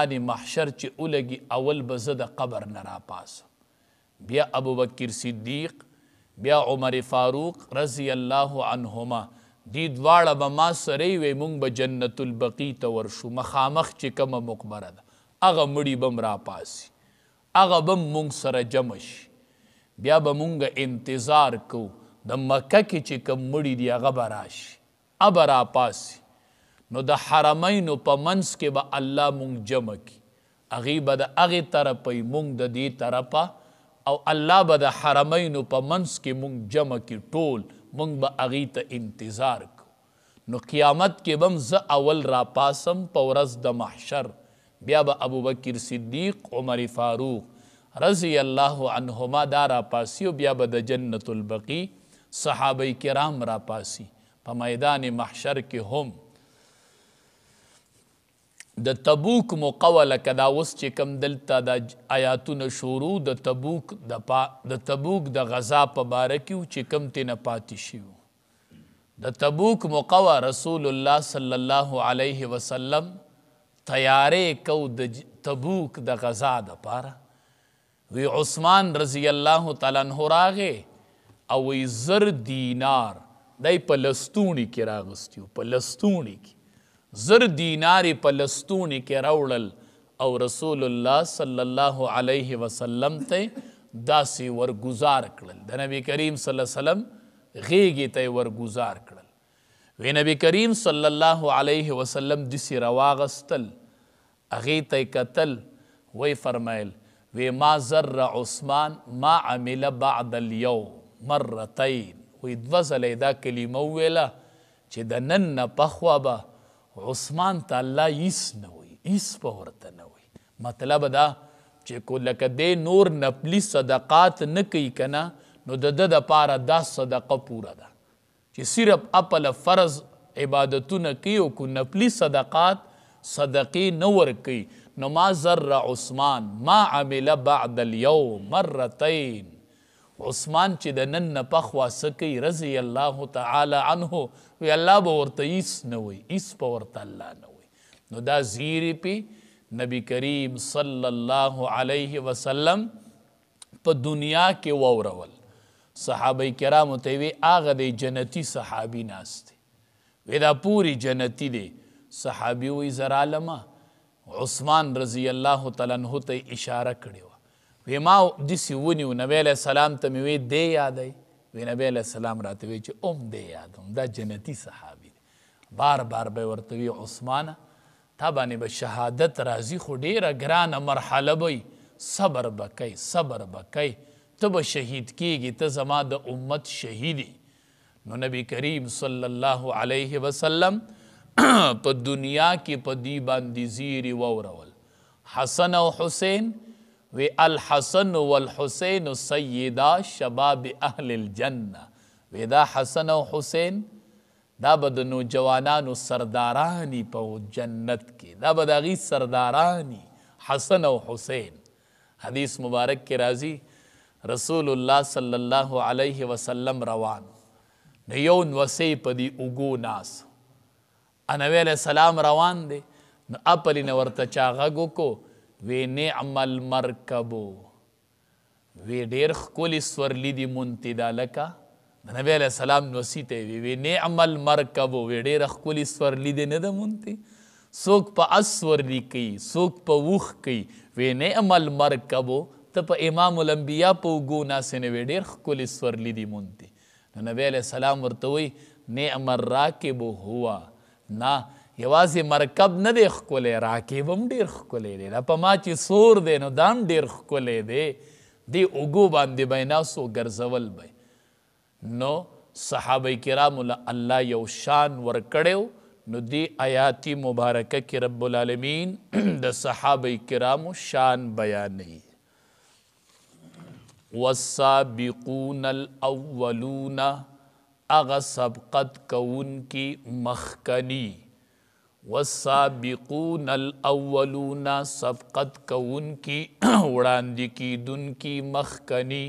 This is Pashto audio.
آن محشر چې اولګي اول به زه د قبر نه راپاسم بیا ابوبکر صدیق بیا عمر فاروق رضی الله عنهما دی دواړه به ما سره وي مونږ به جنت البقی ته ورشو مخامخ چې کومه مقبره ده هغه مړي به م راپاسي هغه به مونږ سره جمع شي بیا به مونږ انتظار کوو د مکه کې چې کوم مړي دي هغه به راشي هغه به راپاسي نو د حرمین په منس کې به الله مونږ جمع کی اغي به د اغه طرفې مونږ د دې طرفه او الله به د حرمین په منس کې مونږ جمع کی ټول مونږ به اغي ته انتظار کو نو قیامت کې بم ز اول را پاسم په ورځ د محشر بیا به ابوبکر صدیق عمر فاروق رضی الله عنهما دا را پاسی او بیا به د جنت البقی صحابه کرام را پاسی په میدان محشر کې هم د تبوک موقوه لکه دا اوس چې کم دلته د آیاتونه شروع د تبوک د پا د تبوک د غزا په باره کې چې کم تینه پاتې شي د تبوک موقوه رسول الله صلی الله علیه وسلم تیارې کو د تبوک د غزا د پاره وی عثمان رضی الله تعالی عنہ راغه او زر دینار دای په لستونی کې راغستیو په لستونی کې زر دینار په لستونی کې راوړل او رسول الله صلی الله علیه وسلم ته داسې ورګزار کړل د نبی کریم صلی الله علیه وسلم غیږې ته ورګزار کړل وی نبی کریم صلی الله علیه وسلم دسی رواغستل هغې ته کتل وی فرمایل وی ما زر عثمان ما عمل بعد اليوم مرتين وی دوزلی دا کلمه ویله چې د نن نه پخوا به عثمان ته الله هیڅ نه وي هیڅ به ورته نه وي مطلب دا چې کو لکه دی نور نپلی صدقات نه کوي که نه نو د ده دپاره دا صدقه پوره ده چې صرف اپله فرض عبادتونه کوي او کو نپلی صدقات صدقې نه ورکوي نو ما ذر عثمان ما عمل بعد اليوم مرتين عثمان چې د نن نه پخوا څه کوي رضی الله تعالی عنه وی الله به ورته هیڅ نه وایي هیڅ به ورته الله نه وایي نو دا زیرې پې نبی کریم صلی الله علیه وسلم په دنیا کې واورول صحابه کرامو ته وی هغه د جنتی صحابي ناست وی دا پوری جنتی دی صحابي وی زرالمه عثمان رضی الله تعالی عنہ ته اشاره کړی وی ما دسی ونیو نبی علیہ السلام ته مې وی دې یادی وی نبی علیہ السلام راته وی چې اوم دې یادم دا جنتی صحابي دی بار بار به ورته وی عثمانه تا باندې به شهادت راځي خو ډیره ګرانه مرحله به صبر به کوي صبر به کوي ته به شهید کیږي ته زما د امت شهیدی نو نبی کریم صلی الله علیه وسلم په دنیا کې په دی باندې زیری وورول حسن او حسین وی الحسن والحسین سیدا شباب اهل الجنه وی دا حسن او حسین دا به د نوجوانانو سردارانی په جنت کې دا به د هغې سردارانی حسن او حسین حدیث مبارک کې راځي رسول الله صلی الله علیه وسلم روان نو یو نوسې په دې اوږو ناس انوی علیه السلام روان دی نو اپلې نه ورته چا غږ وکړو وی نعم المرکبو وی ډیر خکولی سورلی دی منتدا لکا د نبی علیہ السلام نوسی ته وی وی نعم المرکبو وی ډیر خکولی سورلی دی نه د مونتی څوک په اس سورلی کوي څوک په وخ کوي وی نعم المرکبو ته په امام الانبیا په وګو ناسنه وی ډیر خکولی سورلی دی مونتی نبی علیہ السلام ورته وی نعم الراکب هوا نه یوازې مرکب نه دی ښکلی راکیب هم ډېر ښکلی دی دا په ما چې سور دی نو دا هم ډېر ښکلی دی دې اوږو باندې به یې ناستو ګرځول به نو صحابه کرامو له الله یو شان ورکړی نو دې آیاتي مبارکه کې رب العالمین د صحابه کرامو شان بیانوي والسابقون الاولون اغا سبقت کون کی مخکنی والسابقون الاولون سبقت کون کی وړاندې کی دن کی مخکنی